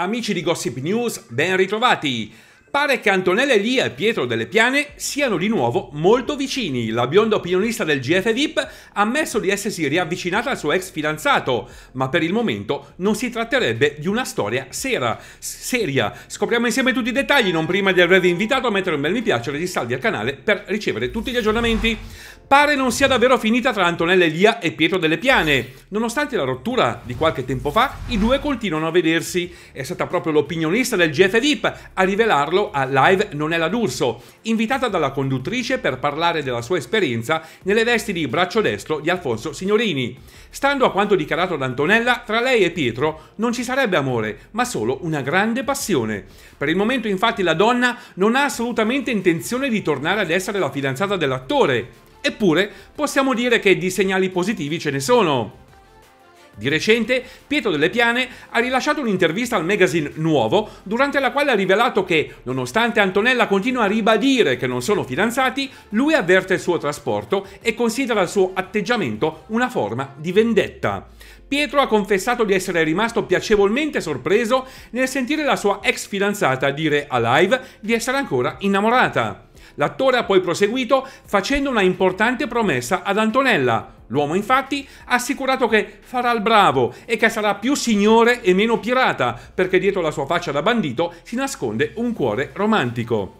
Amici di Gossip News, ben ritrovati! Pare che Antonella Elia e Pietro Delle Piane siano di nuovo molto vicini. La bionda opinionista del GF VIP ha ammesso di essersi riavvicinata al suo ex fidanzato, ma per il momento non si tratterebbe di una storia sera, seria. Scopriamo insieme tutti i dettagli, non prima di avervi invitato a mettere un bel mi piace e registrarvi al canale per ricevere tutti gli aggiornamenti pare non sia davvero finita tra Antonella Elia e Pietro Delle Piane. Nonostante la rottura di qualche tempo fa, i due continuano a vedersi. È stata proprio l'opinionista del GF VIP a rivelarlo a Live Non è la D'Urso, invitata dalla conduttrice per parlare della sua esperienza nelle vesti di braccio destro di Alfonso Signorini. Stando a quanto dichiarato da Antonella, tra lei e Pietro non ci sarebbe amore, ma solo una grande passione. Per il momento infatti la donna non ha assolutamente intenzione di tornare ad essere la fidanzata dell'attore. Eppure possiamo dire che di segnali positivi ce ne sono. Di recente, Pietro Delle Piane ha rilasciato un'intervista al magazine Nuovo, durante la quale ha rivelato che, nonostante Antonella continua a ribadire che non sono fidanzati, lui avverte il suo trasporto e considera il suo atteggiamento una forma di vendetta. Pietro ha confessato di essere rimasto piacevolmente sorpreso nel sentire la sua ex fidanzata dire a live di essere ancora innamorata. L'attore ha poi proseguito facendo una importante promessa ad Antonella. L'uomo infatti ha assicurato che farà il bravo e che sarà più signore e meno pirata, perché dietro la sua faccia da bandito si nasconde un cuore romantico.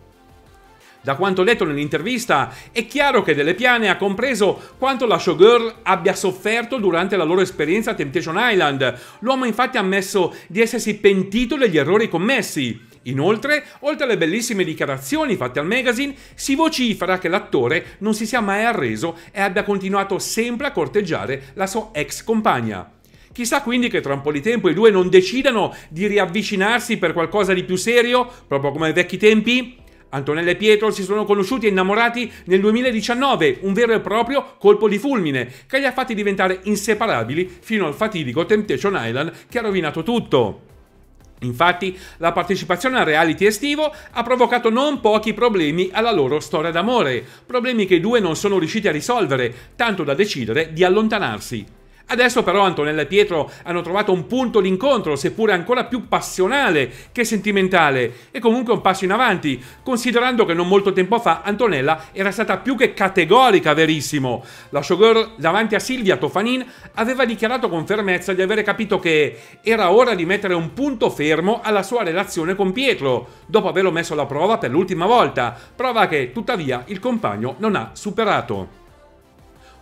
Da quanto letto nell'intervista, è chiaro che Delle Piane ha compreso quanto la showgirl abbia sofferto durante la loro esperienza a Temptation Island. L'uomo infatti ha ammesso di essersi pentito degli errori commessi. Inoltre, oltre alle bellissime dichiarazioni fatte al magazine, si vocifera che l'attore non si sia mai arreso e abbia continuato sempre a corteggiare la sua ex compagna. Chissà quindi che tra un po' di tempo i due non decidano di riavvicinarsi per qualcosa di più serio, proprio come ai vecchi tempi? Antonella e Pietro si sono conosciuti e innamorati nel 2019, un vero e proprio colpo di fulmine che li ha fatti diventare inseparabili fino al fatidico Temptation Island che ha rovinato tutto. Infatti, la partecipazione al reality estivo ha provocato non pochi problemi alla loro storia d'amore, problemi che i due non sono riusciti a risolvere, tanto da decidere di allontanarsi. Adesso però Antonella e Pietro hanno trovato un punto d'incontro, seppure ancora più passionale che sentimentale, e comunque un passo in avanti, considerando che non molto tempo fa Antonella era stata più che categorica, verissimo. La showgirl davanti a Silvia Tofanin aveva dichiarato con fermezza di avere capito che era ora di mettere un punto fermo alla sua relazione con Pietro, dopo averlo messo alla prova per l'ultima volta, prova che tuttavia il compagno non ha superato.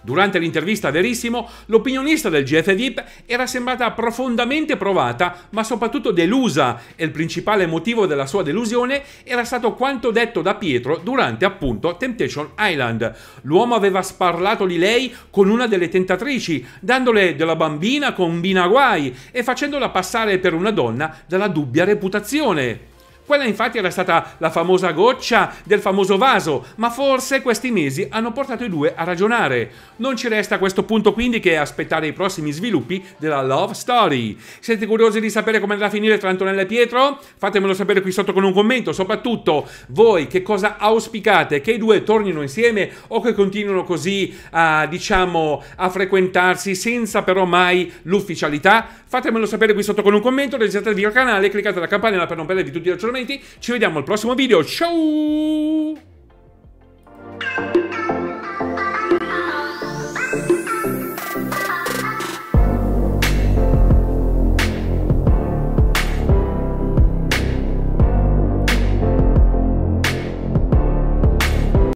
Durante l'intervista Verissimo, l'opinionista del GF VIP era sembrata profondamente provata, ma soprattutto delusa, e il principale motivo della sua delusione era stato quanto detto da Pietro durante appunto Temptation Island. L'uomo aveva sparlato di lei con una delle tentatrici, dandole della bambina combina guai e facendola passare per una donna dalla dubbia reputazione. Quella infatti era stata la famosa goccia del famoso vaso, ma forse questi mesi hanno portato i due a ragionare. Non ci resta a questo punto quindi che aspettare i prossimi sviluppi della Love Story. Siete curiosi di sapere come andrà a finire tra Antonella e Pietro? Fatemelo sapere qui sotto con un commento, soprattutto voi che cosa auspicate? Che i due tornino insieme o che continuino così a, diciamo, a frequentarsi senza però mai l'ufficialità? Fatemelo sapere qui sotto con un commento, registratevi al canale, cliccate la campanella per non perdere tutti i aggiornamenti aggiornamenti. Ci vediamo al prossimo video. Ciao!